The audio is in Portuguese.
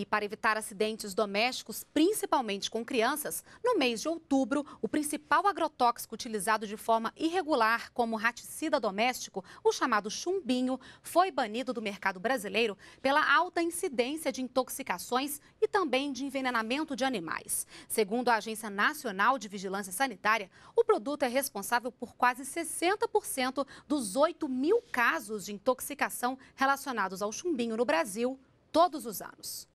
E para evitar acidentes domésticos, principalmente com crianças, no mês de outubro, o principal agrotóxico utilizado de forma irregular como raticida doméstico, o chamado chumbinho, foi banido do mercado brasileiro pela alta incidência de intoxicações e também de envenenamento de animais. Segundo a Agência Nacional de Vigilância Sanitária, o produto é responsável por quase 60% dos 8 mil casos de intoxicação relacionados ao chumbinho no Brasil todos os anos.